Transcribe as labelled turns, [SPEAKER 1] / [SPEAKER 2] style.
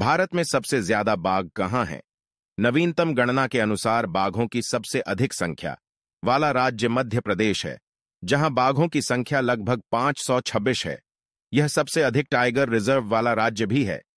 [SPEAKER 1] भारत में सबसे ज्यादा बाघ कहाँ हैं नवीनतम गणना के अनुसार बाघों की सबसे अधिक संख्या वाला राज्य मध्य प्रदेश है जहां बाघों की संख्या लगभग पांच है यह सबसे अधिक टाइगर रिजर्व वाला राज्य भी है